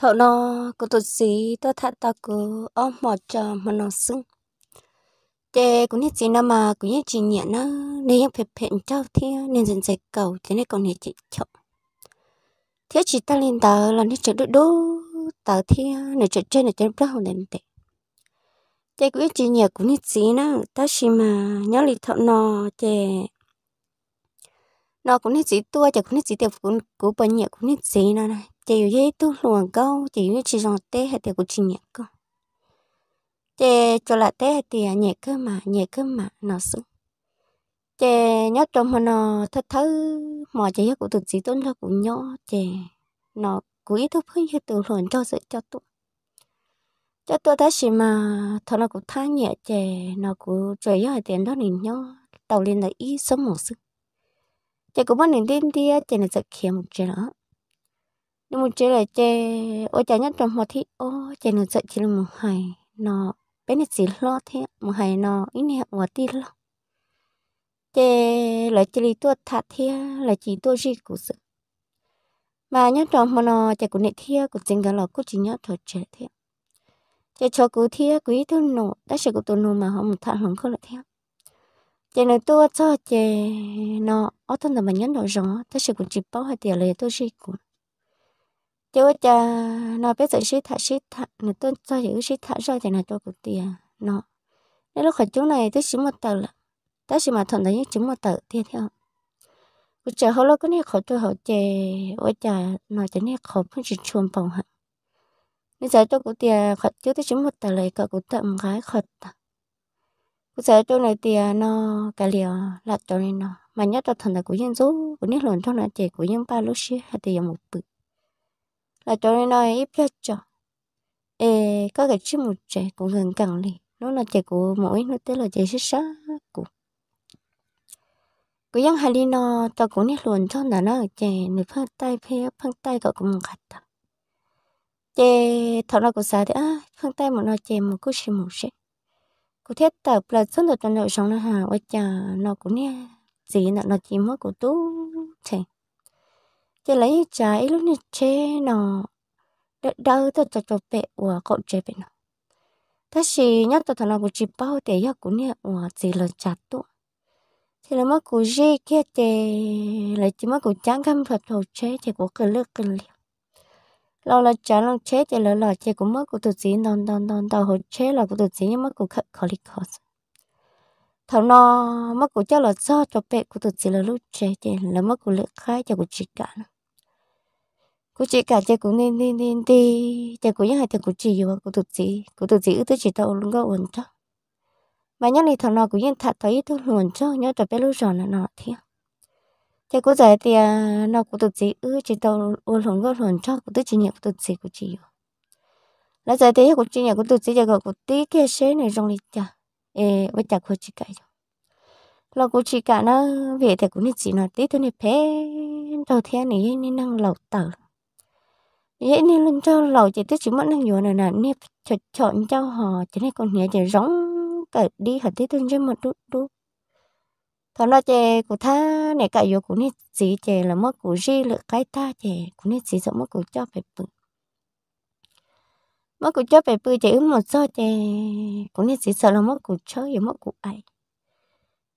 thọ nó có tổ gì tôi thà ta cứ ôm mò chờ mà nó sưng chè cũng như chị nào mà cũng như chị nhẹ nó nên em phải phèn trao thiên nên dần dần cầu thế này còn nhẹ chị chậm thế chị ta lên tờ là nên chờ đôi đô tờ thiên này chờ trên này trên rau lên tệ chè cũng như chị nhẹ cũng như chị nó ta chỉ mà nhớ lì thọ nó chè nó cũng như chị tua chè cũng như chị tiệp cũng cũng bận nhẹ cũng như chị nó này chỉ có cái tu luồng câu chỉ có chỉ dòng tê hay thì cũng chỉ nhẹ câu chỉ cho là tê hay thì nhẹ cơ mà nhẹ cơ mà nó sướng chỉ nhớ trong mà nó thật thơ mà chỉ của tự chỉ tôn là cũng nhỏ chỉ nó quý thức phân như từ luồng cho sự cho tụ cho tôi thấy gì mà thằng nó cũng tha nhẹ chè nó cũng trời ơi tiền đó nhìn nhau tàu lên là ít sống một sức chè cũng bắt nhìn đêm đi chè là giật khiêm một chè nhưng một chế là chế ô chả nhất trong một thì ô chế nó dậy chỉ là một ngày nó bé này chỉ lo thế một ngày nó ít nè một tí lo chế là chỉ là tua thật thế là chỉ tua gì cũng sự mà nhất trong mà nó chế của nệ thế của chính cái là cũng chỉ nhất thật chế thế chế cho cứ thế quý ít thôi nổ đã sẽ cũng tuần nổ mà họ một thằng không có lại thế chế nó tua cho chế nó ở thân là mình nhất nó rõ ta sẽ cũng chỉ bảo hai tiền là tua gì cũng chứ cha nó biết sự shit thật shit thật nó tôi cho hiểu shit thật rồi thì là cho cực tiền nó nếu lúc khởi chú này tôi chỉ một tờ là ta chỉ mà thuận thấy chỉ một tờ thì theo bây giờ họ lúc cái này khởi tôi họ chè ôi cha nó chỉ này khởi không chỉ chuồn phòng hả nên giờ cho cực tiền khởi chú tôi chỉ một tờ lại cả cực tận gái khởi cứ giờ chỗ này tiền nó cả liều là chỗ này nó mà nhất là thằng này của dân số của nước lớn trong là trẻ của dân ba lúc xưa hay thì một bự là cho nên nó ít nhất cho ê có cái chiếc một trẻ cũng gần cần đi nó là trẻ của mỗi nó tức là trẻ sức sắc của của dân hai đi nó ta cũng nét luôn cho là nó ở trẻ nửa phân tay phía phân tay cậu cũng khát tập trẻ thọ nó cũng xa thì á phân tay một nó trẻ một cú chim một sẽ cụ thiết tập là rất là toàn nội sống nó hà ở cha nó cũng nét gì là nó chỉ mất của tú trẻ chỉ lấy trái lúc này chế nó đỡ đỡ tôi cho cho bé của cậu chê bé nó thế thì nhắc tôi thằng nào cũng chỉ bao để nhắc cũng nhẹ của chỉ là chặt tụ thì là mắc của dê kia chế, là chỉ mắc của chán cam thật thầu chế thì của cái lực cái liệt lâu là chả lâu chế thì là là chế của mắc của tự gì non non non tao hồi chế là của tự gì nhưng mắc của khắc khó lịch khó thằng nó mắc của cháu là do cho bé của tự gì là lúc chế thì là mắc của lực khai cho của chị cả nữa cô chị cả chơi cũng nên nên nên đi chơi cũng những hai thằng của chị và cô tụt chị cô tụt chị ước tới chị tao luôn có ổn cho mà nhắc này thằng nào cũng những thật thấy tôi luôn cho nhớ tập bé lúc rồi là nọ thì chơi cũng giải thì nó cũng tụt chị ước chỉ tao ổn luôn có ổn cho cô tụt chỉ nhẹ cô tụt chị của chị nó giải thì của chị nhẹ cô tụt chị giờ gọi của tí kia xế này trong lịch chả ê với chả của chị cả rồi là của chị cả nó về thì cũng nên chị nói tí thôi này bé đầu thế này nên năng lẩu tờ vậy nên lên cho lầu chỉ tiết chỉ mất năng nhiều này nè nè chọn chọn cho họ chỉ này còn nhẹ chỉ rong cả đi hạt tiết tương trên một đu đút thọ nó chè của tha này cả vô của nên gì chè là mất của ri lựa cái ta chè của nên gì sợ mất của cho phải bự mất của cho phải bự chè ứng một do chè của nên gì sợ là mất của cho và mất của ai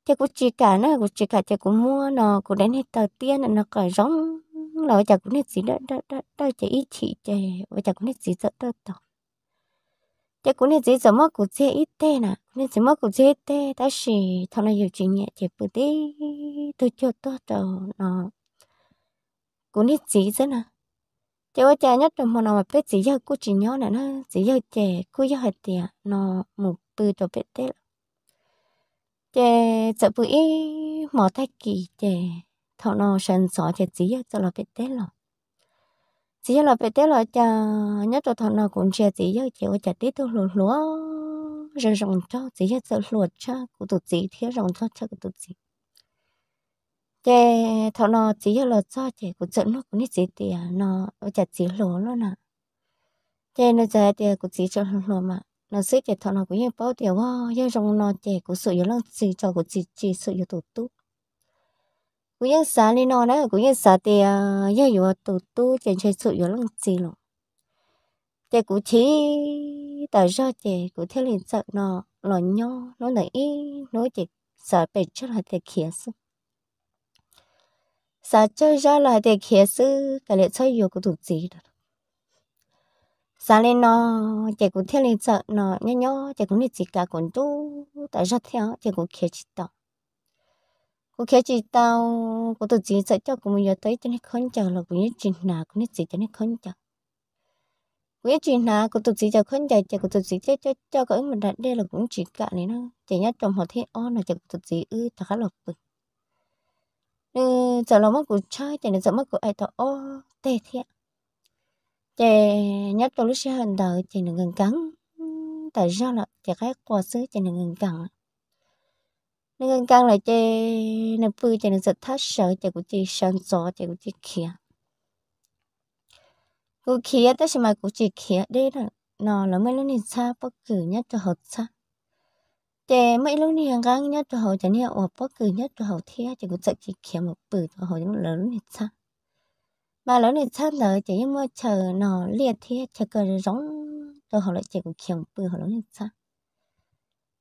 chè của chị cả nữa của chị cả chè của mua nó của đến hết tờ tiên nó cả rong là chả cũng nên gì đó đó đó đó chả ít chị và chả cũng nên gì đó đó đó chắc cũng nên gì giờ mất cũng chả ít tê nè nên gì mất cũng chả ít tê ta chỉ thằng này nhiều chuyện nhẹ chỉ bự tí tôi cho tôi cho nó cũng nên gì giờ nè chả có chả nhất là mà nó mà biết gì giờ cô chỉ nhớ nè nó gì giờ chả cô giờ hết tiền nó một bự cho biết tê chả sợ bự mỏ thay kỳ chả thọ nó sân sợ thì chỉ cho là bị té lọ chỉ là bị té lọ cho nhất cho thọ nó cũng chia chỉ cho chỉ có chặt tí thôi lúa rồi rồng cho chỉ cho lúa cho của tụt chỉ thiếu rồng cho cho của tụt chỉ chè thọ nó chỉ là cho chè của trận à, nó cũng ít gì thì nó chặt chỉ lúa luôn nè à. chè nó giờ thì của chỉ cho lúa mà nó xích chè thọ nó cũng như bao tiểu hoa rồng nó chè của sự yếu lăng gì cho của chỉ chỉ sự yếu tụt tụt cũng như xã này nó đó cũng như xã thì giờ vừa tụ tụ trên chơi sụt vừa lăng gì luôn chị cũng chỉ tại do chị cũng theo liền sợ nọ nó nho nó nảy nó chị sợ bệnh chắc là thiệt khía sư sợ chơi ra lại thiệt khía sư cái này chơi vừa cũng tụ gì đó xã lên nọ, chị cũng theo liền sợ nọ nho nho chị cũng đi chỉ cả còn tu tại do theo chị cũng khía chỉ tao cô khéo chị tao cô tự chỉ sợ cho cô mình giờ tới cho nên không chờ là cô nhất chuyện nào cô nhất gì cho nên không chờ cô nhất chuyện nào cô tự chỉ chờ không chờ chờ cô tự chỉ cho cho cho cái mình đặt đây là cũng chỉ cả này nó chỉ nhất trong họ thế on là chờ cô tự chỉ ư thật khá là bực nên giờ là mất của trai chờ nên giờ mất của ai tao ô tê thiệt chờ nhất trong lúc xe hành đời chờ nên gần cắn tại sao là chờ cái quà sứ chờ nên gần cắn nên căng là chơi nên vui chơi nên rất thắt sợ chơi của chị sơn gió chơi của chị kia của kia tất nhiên mà của chị kia đấy là nó là mấy lúc này xa bất cứ nhất cho hợp xa chơi mấy lúc này gang nhất cho hợp chẳng hiểu ở bất cứ nhất cho hợp thế chơi có giật chị kia một bự cho hợp những lớn này xa mà lớn này xa là chơi như mà chờ nó liệt thế chơi cờ giống cho hợp lại chơi có kia một bự hợp lớn này xa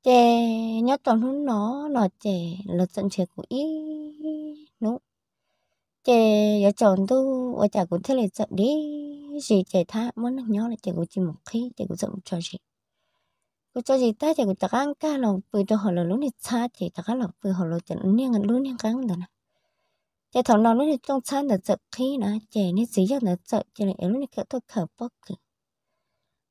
chè nhớ chọn hôn nó nó chè là tận chè của ý nó chè nhớ chọn tu ở chả cũng thế là tận đi gì chè tha muốn nhớ là chè của chỉ một khi chè của tận cho chị của cho chị ta chè của tạc ăn ca lòng vừa cho họ là lúc này xa chè tạc ăn lòng vừa họ là tận niên ngàn lúc niên cắn đó nè chè thằng nào lúc này trong xa là tận khi nè chè nên gì giờ là tận chè này lúc này cả tôi khờ bóc kì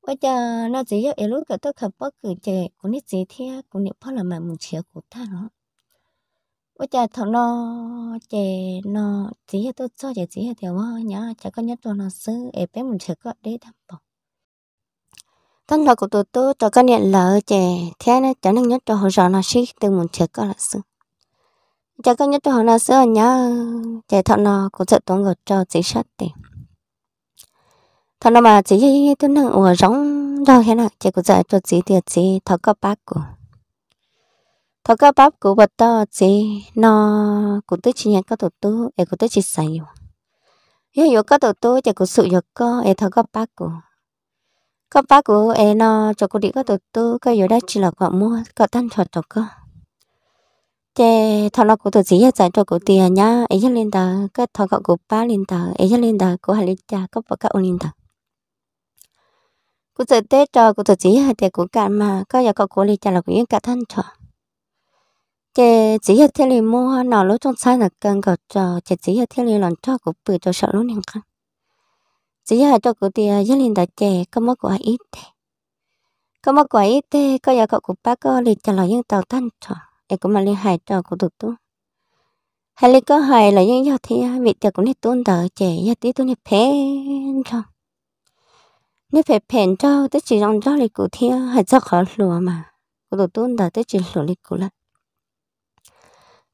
giờ gì 我家那只要一路个都可不个这，我你这天我你跑了买木车过他了。我家头那这那只要都做这只要条我伢，这个伢做那事，哎别木车个得他不。tân là của tôi mà chia thằng nó tôi cho cái nhận lỡ chè thế nên chẳng nên nhất cho họ rõ nó sĩ từ một chiếc có là sư chẳng có nhất cho họ là sư ở nhà thằng nó cũng sẽ tôi ngược cho chính sách tiền thằng nó mà chỉ cho những cái năng ủa giống đâu thế nào chỉ có giải cho chỉ tiệt chỉ thọ cấp bác của thọ cấp bác của vật to chỉ nó cũng tôi chỉ nhận các tổ tư để cũng tới chỉ sai nhiều nếu yếu các tổ tư chỉ có sự yếu có em thọ cấp bác của cấp bác của em nó cho cô đi các tổ tư cái yếu đó chỉ là có mua có tan thuật cho cơ chế thọ nó của tôi chỉ giải cho cổ tiền nhá ấy lên tờ cái thọ cậu của ba lên tờ ấy lên tờ của hai lên cha cấp bác cậu lên tờ cô tự tết cho cô tự chỉ hai để cô cả mà có giờ có cô đi trả lời cũng yên cả thân cho, chị chỉ hai thiên liền mua nào lúc trong sai là cần cầu cho chị chỉ hai thiên liền lần cho cô bự cho sợ luôn nè con chỉ hai trò cụ tiệc gia liền đã chè có mất của ít thế có mất của ít thế có giờ có cô ba có đi trả lời yên tàu thân cho, để cô mà liên hệ cho cô được tu hay là có hay là những giờ thì vị tiệc cũng đi tuôn đỡ chè giờ tí tuôn đi phê cho nếu phải phèn cho tới chỉ rong cho lịch cụ thia hay cho khó lùa mà cụ đồ tuôn đã tới chỉ lùa lịch cụ lại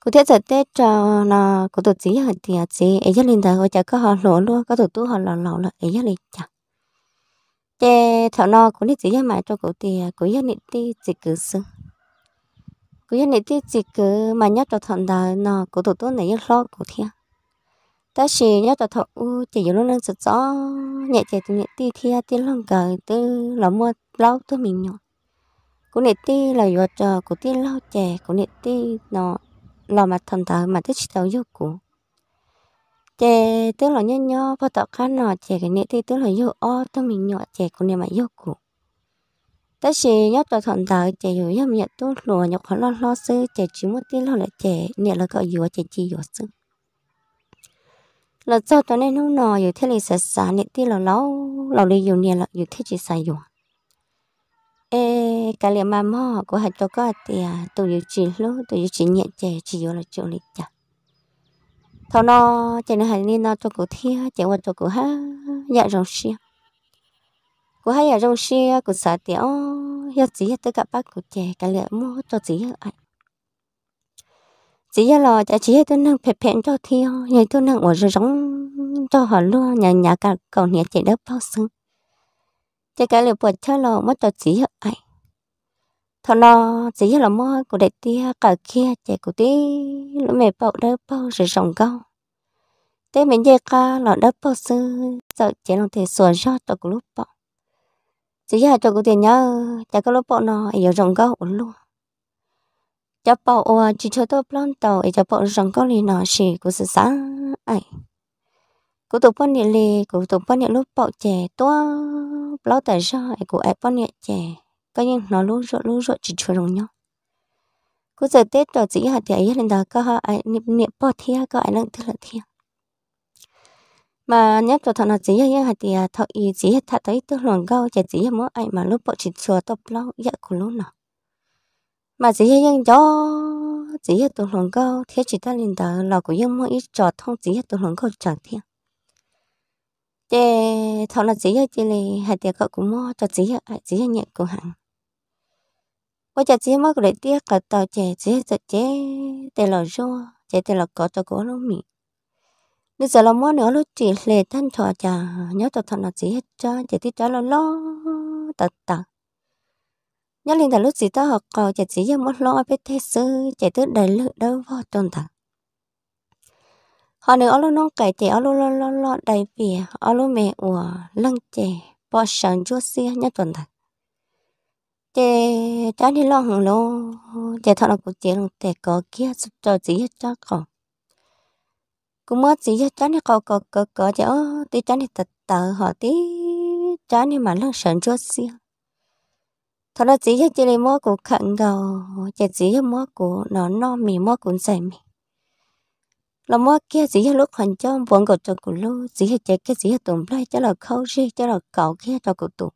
cụ thia giờ tết cho nó cụ đồ chỉ hay tiền chỉ ấy cho linh thầy họ chả có họ lùa luôn có đồ tu họ lò lò là ấy cho linh chả chế thọ nó cũng nên chỉ mà cho cụ thì cụ nhất định đi chỉ cứ sưng cứ nhất định đi chỉ cứ mà nhất cho thằng đó nó cụ đồ tuôn này lo cụ thia ta chỉ nhớ ta thọ u chỉ nhớ lúc nâng sụt gió nhẹ chỉ từ nhẹ ti thia ti lăng cờ từ là mua lâu tụi mình nhỏ cũng nhẹ ti là do chờ của ti lâu chè cũng nhẹ ti nó lò mặt thầm thở mà thích tàu dục của chè tức là nhớ nhớ và tạo khăn nọ chè cái nhẹ ti tức là dục o tụi mình nhỏ chè cũng nhẹ mà dục của ta chỉ nhớ ta thọ thở chè vừa nhớ nhẹ tu lùa nhọc khó lo lo sư chè chỉ một ti lâu là chè nhẹ là cậu vừa chè chỉ vừa sư là cho tao nên nung nò rồi thế này sẽ xả nè tí là lâu lâu đi nhiều nè là nhiều thế chỉ xài dùng ê cái liền mà mò của hạt cho có thì à, tôi nhiều chỉ lúc tôi nhiều chỉ nhẹ chè chỉ vô là chỗ này chả Thôi nó dạ dạ chè này hạt nên nó cho cổ thia chè qua cho cổ ha dạ rong xia của hai nhà rong xia của xả tiểu hết gì hết tất cả bác của chè cái liền mua cho gì hết chỉ là chả chỉ tôi năng phép phép cho thiêu nhà tôi năng ở rồi giống cho họ luôn nhà nhà cả cậu nhà chỉ đỡ bao xứng chả cái liệu bột cho là mất cho chỉ ai thọ nó chỉ là mua của đại tia cả kia trẻ của tí lũ mẹ bậu đỡ bao rồi rồng cao thế mình dây ca là đỡ bao sư sợ trẻ là thể sửa cho tôi của lúc bọ chỉ là cho của tiền nhớ chả có lúc bọ nó ở rồng cao luôn จะปอว่าจิชอตัวปล้นต่อไอจะปอรังก็ลีนอสีกูสสาไอกูตัวปนเนี่ยเลยกูตัวปนเนี่ยลูกปอเจตัวปล้นแต่ชอไอกูไอปนเนี่ยเจก็ยังนอลูกรลูกรจิชอรงเนาะกูจะเตะต่อจีหัดเดียยันดาก็ไอเนี่ยเนี่ยปอเทียก็ไอนั่งเท่าเทีย mà nhất là thằng nào chỉ hay hạt thì thọ ý chỉ hết thà tới tôi luồng câu chỉ chỉ mua ai mà lúc bọn chỉ chùa tập lâu dạ của lúc nào mà chỉ hay nhân gió chỉ hay tụ lòng câu thế chỉ ta liền tờ là của dân mỗi ít trò thông chỉ hay tụ lòng câu chẳng thiên thế thọ là chỉ hay chỉ là hai tiệc cậu cũng mua cho chỉ hay chỉ hay nhẹ của hàng bây giờ chỉ mới để tiếc cả tàu trẻ chỉ hay tờ trẻ để lò cho trẻ để lò có cho cổ luôn mì bây giờ là mua nữa lúc chỉ lệ thân thọ chả nhớ tàu thọ là chỉ hay cho trẻ tí cho lo lo tật tật nhớ liền tại lúc gì ta học cầu chạy chỉ cho một lỗ biết thế sư chạy tới đầy lự đâu vô tròn thằng họ nếu ở luôn nông cải chạy ở luôn lo lo lo đầy vỉa ở luôn mẹ ủa lăng chè bỏ sẵn chua xia nhớ tròn thằng chạy chả đi lo hàng lô chạy thằng là cuộc chè lòng tè có kia sụp cho chỉ hết cho còn cũng mất chỉ cho chán thì có có có có ô tí chán thì tật tờ họ tí chán thì mà lăng sẵn chua xia thọ nó chỉ cho chị lấy mua của khẩn gầu chị chỉ cho mua của nó no mì mua cũng xài mì là mua kia chỉ cho lúc hoàn cho bọn của cho của lu chỉ cho chị cái chỉ cho tụm lại cho là khâu riêng cho là cầu kia cho của tụm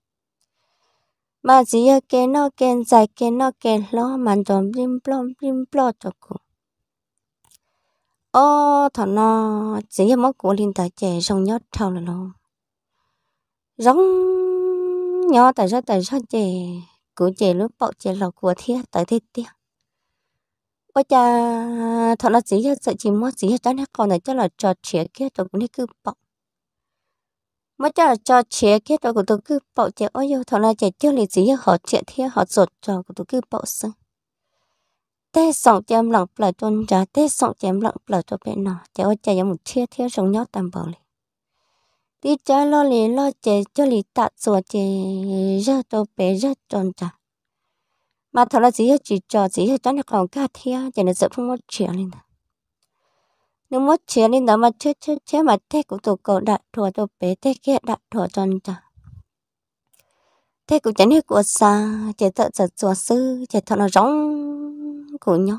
mà chỉ cho cái nó cái dài cái nó cái lo mà trộm lim plom lim plo cho của ô thọ nó chỉ cho mua của linh tài trẻ xong nhót thâu là luôn giống nhỏ tại sao tại sao chị cứ chế lúc bảo chế lọc của thiết tới thiết tiếc bây giờ thọ là gì hết sợ chỉ mất gì hết cho nên con này cho là cho chuyện kia tôi cũng đi cứ bảo mới cho là trò chuyện kia tôi cũng tôi cứ bảo chế ôi yêu thọ là chế chưa lý gì họ chuyện thiết họ rột cho của tôi cứ bảo xong tê sòng chém lặng lại tuần trả tê sòng chém lặng lại cho bên nó chế ôi chế một thiết thiết sống nhót tạm bảo liền tí cha lo lì lo chè cho lì tạ sủa chè ra đồ bé ra tròn trả mà thật là gì chỉ trò gì cho nó còn cả thia chè nó sợ không mất chuyện lên nếu mất chuyện lên đó mà chết chết chết mà thế của tụ cậu đặt thua đồ bé thế kia đặt thua tròn trả thế cũng chẳng hết của xa chè thật sợ sủa sư chè thật là rong của nhau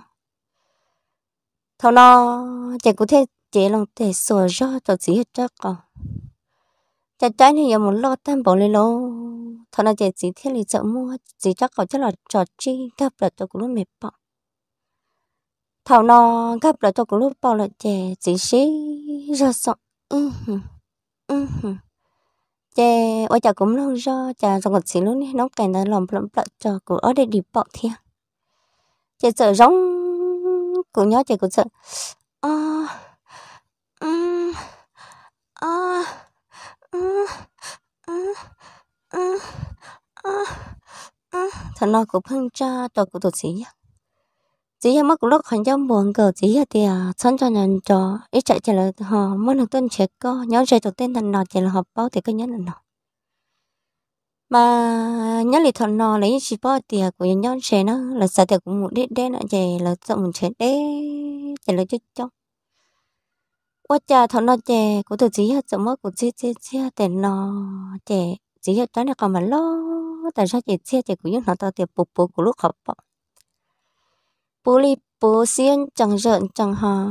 thôi nó chè cũng thế chế lòng tệ sủa ra cho gì hết chắc còn trái này muốn lo tan bỏ lên lo thằng nào chạy gì thế này sợ mua gì chắc cậu chắc là trò chi gặp là tôi cũng lúc mệt bỏ thằng nó gặp là tôi cũng lúc bỏ là chạy gì xí ra sợ ừ ừ chạy ôi chả cũng lâu ra chả rồi còn xí luôn đi nó cảnh là lòng lắm lợn cho của ở đây đi bỏ thiệt chạy sợ giống của nhớ chạy cũng sợ à um à thằng nó cũng phân cha tao cũng tụt xí chỉ là mất lúc hành trong buồn cầu chỉ là thì à, sẵn cho nhận cho ít chạy chạy là họ mất được tên chết co nhớ chạy tụt tên thằng nó chạy là họ bao thì cái nhớ là nó mà nhớ lại thằng nó lấy chỉ bao thì à, của nhớ trẻ nó là sao thì cũng một đế đế nó à, chạy là sợ mình trẻ đế chạy là chết trong nó nó nó chỉ chỉ chỉ học tới còn mà lo, tại sao của của những tiệp bù bù bù lúc bọc, 我家他那家，我都只要怎么我只只只得那家，只要咱那干嘛咯？但是也只只我用那到点补补补路好不？补里补先 chẳng rợn chẳng hà,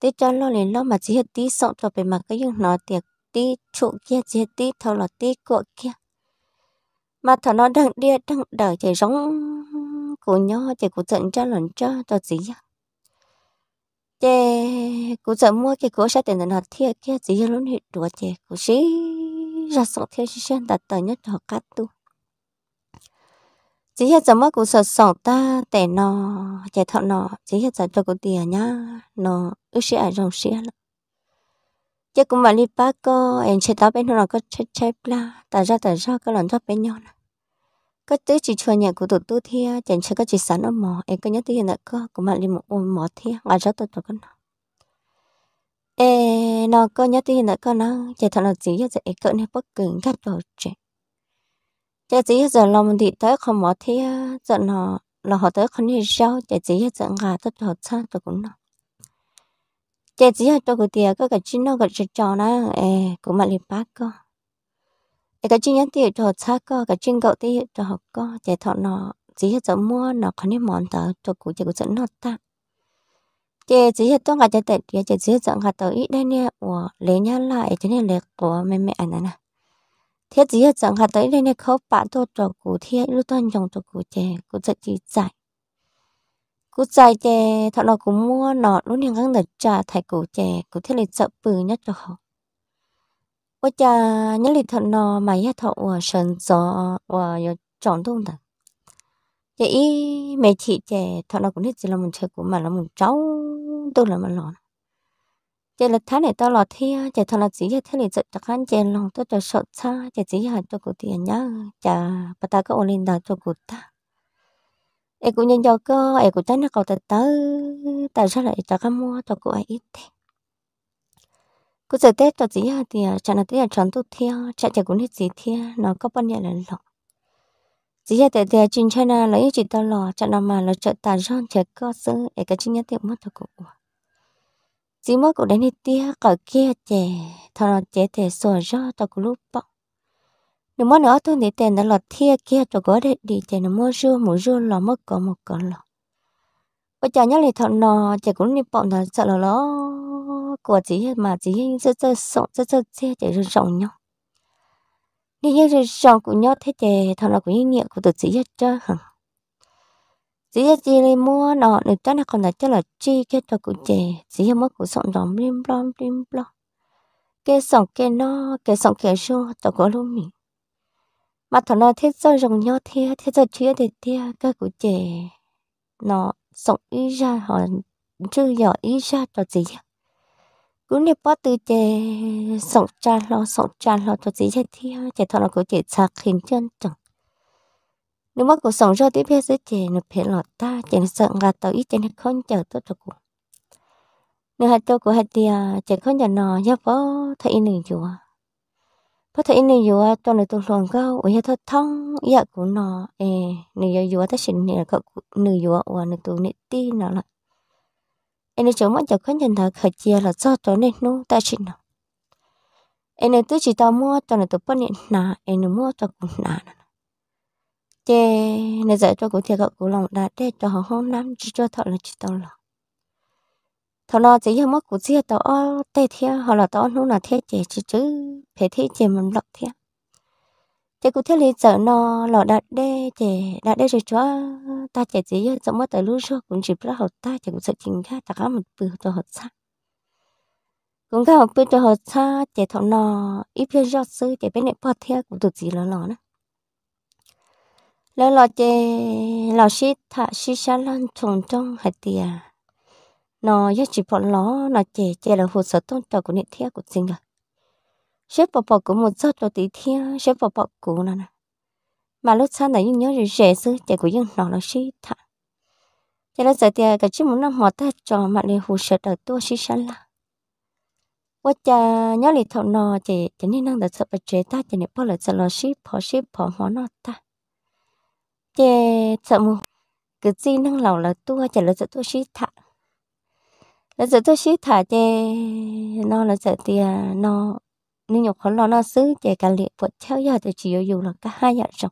để cho lo liền lo mà chỉ hết tí sợ cho bề mặt cái những nó tiệp tí trụ kia chỉ hết tí thâu là tí cọ kia, mà thằng nó đang đia đang đợi chạy giống của nhau chạy của trận cho lần cho cho gì vậy? chế cú giờ mua cái cú sẽ tiền nó thiệt kia chỉ cho luôn hết đùa chế cú xí ra sống theo xí xí đặt tờ nhất họ cắt tu chỉ hiện giờ mất cú sợ sống ta để nó chè thọ nó chỉ hiện giờ cho cú tiền nhá nó ước xí ở trong xí lắm chứ cũng mà đi bác cô em chơi tao bên nó có chơi chơi la tại ra tại ra cái lần thoát bên nhau nè có tứ chỉ cho nhà của tụi tôi thì à, chẳng cho có chỉ sẵn ở mỏ em có nhớ tới hiện có của mà liền một ôm mỏ thì ngoài à, ra tôi tôi có nó ê nó có nhớ tới hiện có nó chạy thằng nó chỉ giờ em cỡ này bất cứ các đồ chạy chỉ chỉ giờ lòng thì tới không mỏ thì à, giờ nó là họ tới không như sao chỉ chỉ giờ ngà tôi tôi sang tôi cũng nó chỉ chỉ giờ tôi của tiền có cái chín nó cái trò nó ê của mà liền bác cơ cái chuyện nhất thì cho cha có cái chuyện cậu thì cho học co chạy thọ nó chỉ hết giờ mua nó còn những món tờ cho cụ chỉ cụ dẫn nó ta chị chỉ hết tôi ngặt chạy tiền chị chỉ hết giờ ngặt tới ít đây nè của lấy nhá lại cho nên lấy của mẹ mẹ anh nè thế chỉ hết giờ ngặt tới đây nè khâu bạn tôi cho cụ thì lúc tôi dùng cho cụ chè cụ sẽ chỉ giải cụ chạy chè thọ nó cũng mua nó lúc này ngang được trả thầy cụ chè cụ thế là sợ bự nhất cho học 我家那里头呢，买一头我身上我有长动的，这一每天这头那公里只那么车古嘛那么早都那么老，这了他那到老天，这头那只要他那只只看见老都在手擦，这只要做古天呀，这不打个我领导做古打。ai cũng nhân do cơ ai cũng tránh nó cầu tới tới tại sao lại cho cái mua cho cô ấy ít thế cứ giờ tết cho gì thì à, chẳng là tết chọn tu theo à, chạy chạy cũng hết gì theo à, nó có bao nhiêu là lọ chỉ là tại tại chuyện china là lấy chỉ tao lò chẳng nào mà là chợ tàn rong chợ có sơ để cái chuyện nhất tiệm mất thật cũng chỉ mất cũng đến hết tia cả kia trẻ thằng nó trẻ thể sổ do tao cũng lúc bọc nếu mà nữa tôi thì tiền đã lọt thia kia cho gói để đi trẻ nó mua rưa mua rưa lò mất có một con lò bây giờ nhớ lại thằng nó trẻ cũng đi bọc thằng sợ là nó của chị mà chị rất rất sống rất rất dễ để rất rộng nhau nên như rất rộng của nhau thế thì thằng là của những nghĩa của tụi chị hết trơn hả chị hết chị lên mua nọ nữa chắc là còn là chắc là chi cái trò của chị chị hết mất của sống rộng lim lom lim cái sống cái nó cái sống cái số tao có luôn mình mà thằng nó thế giờ rộng nhau thế thế giờ chia thì thế cái cụ chị nó sống ý ra họ chưa giờ ý ra trò gì hết cứ nè bắt từ chè sống cha lo sống cha lo cho gì chết thi chè thọ là cứ chè sạc khiến chân chẳng nếu mà cuộc sống cho tiếp theo sẽ chè nó phải lọt ta chè nó sợ ngạt tới ít chè nó không chờ tốt cho cô nếu hạt cho cô hạt thì chè không chờ nó nhá phó thấy nửa chùa phó thấy nửa chùa cho nó tôi luôn câu ủa thật thông dạ của nó ê nửa chùa ta xin nửa cậu nửa chùa ủa nửa tôi nửa ti nào lại em nên chống mắt cho khách nhận thật khởi chia là do tối nên nu ta chỉ nó em nên tự chỉ tao mua cho là tụi bọn nên nà em nên mua cho cũng nà thế nên giờ cho cũng thiệt cậu cũng lòng đã để cho họ hôm năm chỉ cho thợ là chỉ tao lòng thọ nó chỉ là mất cũng chia tao ở tê theo họ là tao nu là theo chê chứ chứ phải theo chỉ mình lọc theo chị cũng thấy lý giờ nó lọ đã đê chị đã đê rồi chúa ta chị chỉ giống mắt tới lúc rồi cũng chỉ biết học ta chị cũng sợ chính khác ta có một bữa cho học xa cũng có học bữa cho học xa chị thọ nó ít phía do sư chị bên này bỏ theo cũng được gì lỡ lỡ nữa lỡ lỡ chị lỡ sĩ thạ sĩ xa lan trồng trong hạt tiền nó giá chỉ bọn nó nó chị chị là hồ sơ tôn trọng của nệ theo của chính rồi sẽ bỏ bỏ cũng một giọt rồi tí thiên sẽ bỏ bỏ cũng là nè mà lúc sau này nhớ rồi rẻ sư chạy của dân nó là xí thả chạy là giờ thì cả chiếc muốn năm họ ta trò mà lấy hồ sơ đầu tua xí sẵn là quá cha nhớ lấy thọ nọ chạy chạy nên năng được sợ bạch chế ta chạy nên bao là sợ nó xí bỏ xí bỏ mỏ nó ta chạy sợ mù cứ gì năng lẩu là tua chạy là sợ tua xí thả là sợ tua xí thả chạy nó là sợ thì à, nó nên nhọc khó lo nó xứ chạy cả liệt vượt theo giờ thì chỉ dù là cả hai giờ rồi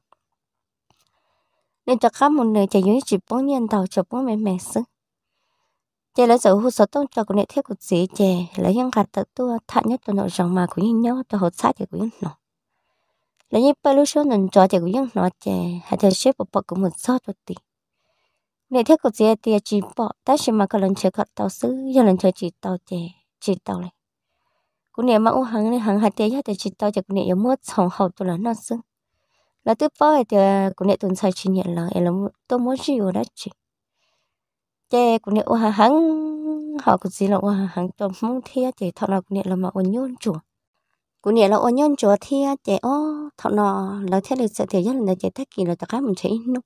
nên cho khắp một nơi chạy dưới chỉ bốn nhân tàu cho bốn mẹ mẹ xứ chạy lấy sở hữu sở tông cho của nệ thiết của dễ chạy lấy những gạt tự tua thản nhất tụi nội rằng mà của những nhau tụi hột sát thì của những nọ lấy những bao lưu số nền cho chạy của những nọ chạy hay chạy xếp một bậc của một số tụi tì nệ thiết của dễ thì chỉ bỏ ta chỉ mà có lần chơi gạt tàu xứ giờ lần chơi chỉ tàu chạy chỉ tàu này กูเนี่ยมาอู้หังเนี่ยหังหัดเตยแต่จิตตอจากกูเนี่ยยมัวสองเขาตัวละนอนซึ่งแล้วตื้อป้อไอเตยกูเนี่ยตุนใส่ชินเห็นละเอลตัวมัวชิอยู่ได้จีเจกูเนี่ยอู้หังเขากูจีละอู้หังตัวมุ่งเทียเจทอนากูเนี่ยละมาอ้วนยุ่นจั่วกูเนี่ยละอ้วนยุ่นจั่วเทียเจอ้อทอนาแล้วเทียเลยเสถียรยันเลยเจแท้กี่เลยตะก้ามันใช้นุ่ม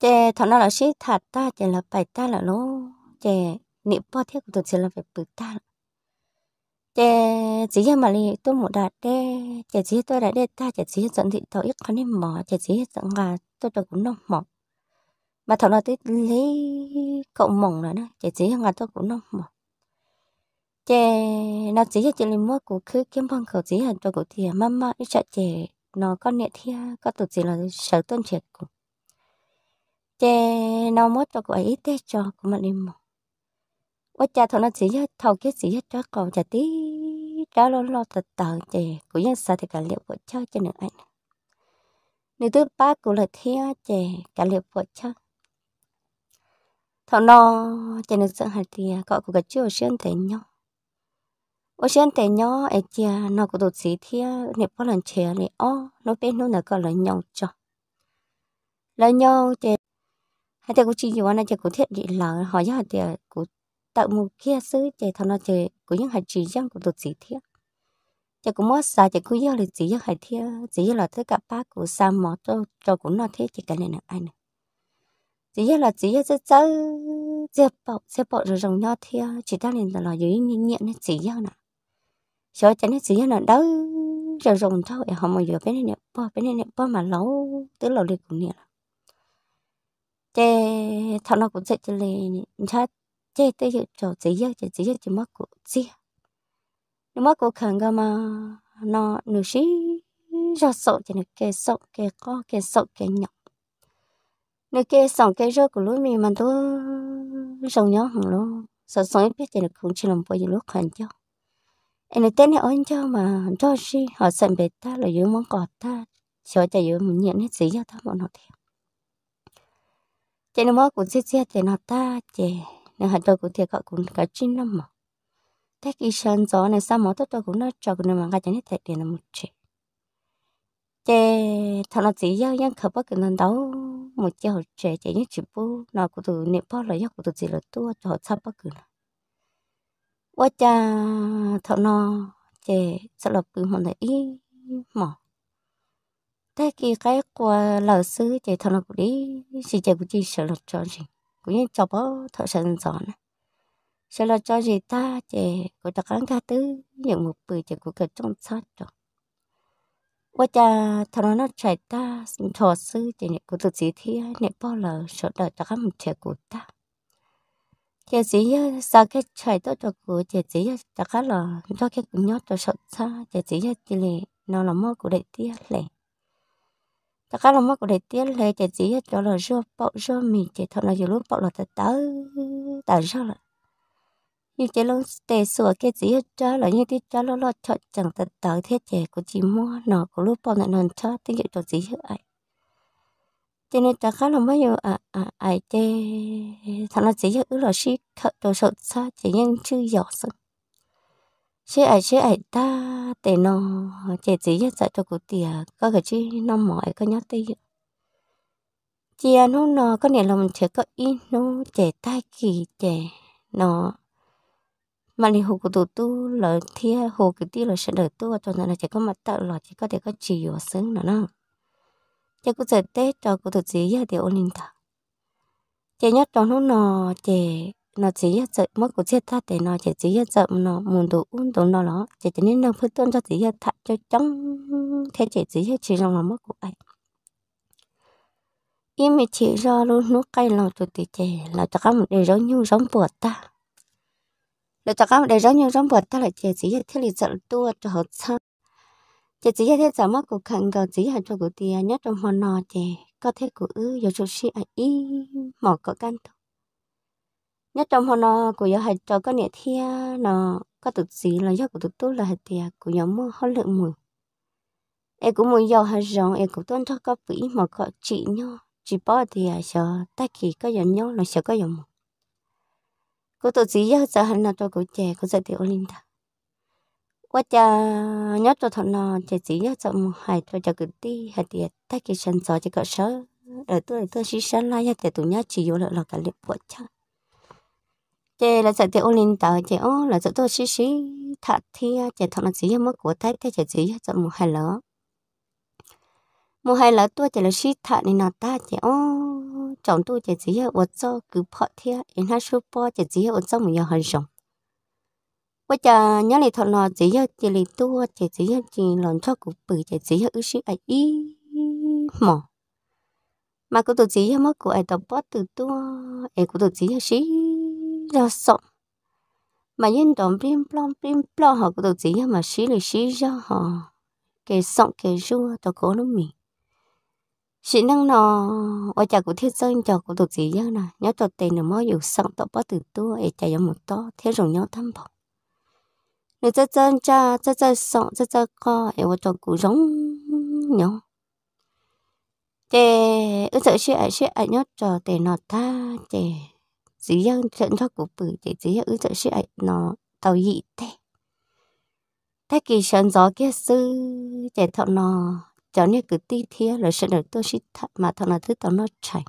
เจทอนาเราชี้ถัดตาเจละไปตาละโลเจนี่ป้อเทียกูตัวเจละไปปึกตาละ chè chỉ cho mà li tôi một đạt đê chè chỉ tôi đã đê ta chè chỉ dẫn thị tôi ít con đi mỏ chè chỉ dẫn gà tôi được cũng nông mỏ mà thằng nó tôi lấy cậu mỏng rồi đó chè chỉ gà tôi cũng nông mỏ chè nó chỉ cho chị lên mua của cứ kiếm bằng khẩu chỉ hàng cho của thì mama đi chợ chè nó con nhẹ thia có tổ gì là sở tôn triệt của chè nó mua cho của ấy tết cho của mà đi mỏ 我家头那只一头给只一抓狗就滴，抓落落的倒去，古人啥的干了不敲就能按。你都把古了听去，干了不敲。thằng nó cho nên sợ hạt thì à, có cũng cái chưa xuyên thấy nhau ô xuyên thấy nhau ấy kia nó cũng đột sĩ thì nè bao lần chè này ó nó bên nó là có lời nhau cho lời nhau chè hay thì cũng chỉ gì đó là chỉ cũng thiết định là họ ra thì tạo một kia sư chạy thằng nó chạy cũng những hạt chỉ giang của tụt gì thiết chạy cũng mất xa chạy cũng giờ là chỉ giang hạt thiết chỉ là tất cả ba của xa mỏ cho cho cũng nó thế chỉ cái này là ai này chỉ là chỉ cho cháu dẹp bọc dẹp bọc rồi rồng nhau thiết chỉ ta liền là dưới nhiên nhiên nó chỉ giang nè cho chạy nó chỉ giang là đâu rồi rồng thâu thôi à, họ mà giờ bên này nè bên này nè mà lâu tới lâu liền cũng nè chè thằng nó cũng chạy cho lên chắc thế thế chỗ chỉ giờ chỉ chỉ giờ chỉ mất của chỉ nó mất của khẩn cơ mà nó nửa xí ra sổ cho nó kê sổ kê co kê sổ kê nhọc nửa kê sổ kê rơ của lối mình mà tôi rồng nhó hằng luôn sợ sống biết cho nó không chỉ làm bao nhiêu lúc khẩn cho em nói tên này ôn cho mà cho gì họ sẵn bề ta là dưới món cọt ta sợ cho dưới mình nhận hết gì cho ta bọn nó theo cho nên mất cũng chết chết cho nó ta chè nên hạt tôi cũng thiệt cậu cũng cả chín lắm mà thế khi sáng gió này sao mà tôi tôi cũng nói cho người mà cái này thật tiền là một chuyện thế thằng nó chỉ yêu nhân khẩu bắc cái nó đấu một chiếc hộp trẻ chỉ những chỉ bố nào cũng từ niệm bao lời giấc của từ chỉ là tua cho họ sắp bắc cái này quá cha thằng nó chế sợ là cứ mà thấy mà thế khi cái qua lỡ xứ chế thằng nó cũng đi xin chế cũng chỉ sợ là cho gì cũng như cho bó thợ sân này, sẽ là cho gì ta chè của ta cán ca tứ những một bữa chè của cái trong sát rồi và cha thằng nó nó chạy ta xin thọ sư chè nhẹ của tự sĩ thi nhẹ bao lờ sợ đợi ta cán một chè của ta chè sĩ sao cái chạy tới cho của chè sĩ ta cán là cho cái nhót cho sợ xa chè sĩ chè lệ nó là mơ của đại tia lệ ta cá lòng mắt của đại tiết lê chạy dí cho là rô bọ rô mì chạy thật là dù lúc bọ là ta tớ ta rô là như chạy lông tề sửa cái dí cho là như tiết cho lo lo chọn chẳng ta tớ thế chạy của chị mua nó của lúc bọ lại nòn cho tiếng dụ cho dí hết ai cho nên ta khá là mấy giờ à à ai chê thằng là chỉ là ứ là shit thật đồ sụt xa chỉ nhân chưa dọc sưng chế ai chế ai ta để nó chế chỉ nhất sợ cho cụ tìa có cái chi nó mỏi có nhát tay chị anh à, nó nó có nè lòng chế có ít nó chế tai kỳ chế nó mà đi hồ của tụ tu là thia hồ cái tia là sẽ đợi tu cho nên là chỉ có mặt tợ lỡ chỉ có thể có chỉ và sướng nữa nó chỉ có giờ tết cho cụ tụ gì giờ thì ổn định thật chỉ nhất trong lúc nó chỉ nó chỉ hiện trợ mất của chết thật để nó chỉ chỉ hiện trợ nó muốn đủ uống đủ nó nó chỉ chỉ nên nó phước tuân cho chỉ hiện thật cho chống thế chỉ chỉ hiện chỉ rằng nó mất của ai yên mình chỉ ra luôn nước cay lòng chủ tịch trẻ là cho các một đời giống như giống bột ta là cho các một đời giống như giống bột ta là chỉ chỉ hiện thế là trợ tua cho họ sao chỉ chỉ hiện thế mất của khẩn cầu chỉ hiện cho của tiền nhất trong hòn nò trẻ có thể của ư giờ chút xí ai mỏ có căn thôi nhất trong họ nó của giờ hạt cho cái nẹt thia nó có tự gì là do của tự tốt là hạt thia của nhóm mua họ lượng mùi em cũng muốn giàu hạt rong em cũng tuân theo các vị mà có chị nhau chỉ bỏ thì à, sợ ta kỳ có giống nhau là sẽ có giống dòng cô tự chỉ giờ sợ hẳn là tôi của trẻ của sợ tiểu linh ta quá cha nhất cho thọ nó trẻ chỉ giờ sợ một hai tôi cho cứ đi hai tiệt ta kỳ sân cho chỉ có sợ đời tôi tôi chỉ sân lai hai tiệt tụi nhớ chỉ vô lợi là cả liệp bộ chắc chị là sợ chị ôn lên tờ chị ô là sợ tôi xí xí thật thi chị thọ là xí mất của thấy thế chị xí sợ một hai lỡ một hai lỡ tôi chị là xí thật nên là ta chị ô chồng tôi chị xí ở chỗ cứ phọ thì em hai số po chị gì ở cho một giờ hơn rộng bây giờ nhớ lại thật là chị giờ chị tôi tua gì xí chị lòng cho cụ bự chị xí ở xí ai ấy mỏ mà cụ tôi xí mất của ai tập bót từ tôi em cụ tôi xí xí mà yên đồng blim blom blim blom họ có cũng chỉ mà xí là xí cho họ cái sọng cái rua tao cố nó mì chị năng nọ ở chợ của thiết dân cho của được gì nhá nè nhớ cho tiền nó mới dùng sẵn tao bắt từ tua để chạy giống một to thế rồi nhớ thăm bỏ người chơi chơi chơi chơi cha sẵn chơi cha co để ở cho của giống nhớ chè ước sợ chị ấy chị ấy nhớ cho tiền nọ ta chè 只要正确古背的，只要宇宙是爱那道义的。他给上早结束，这套呢，叫你个地铁，来是的都是他，嘛，他那都到那产。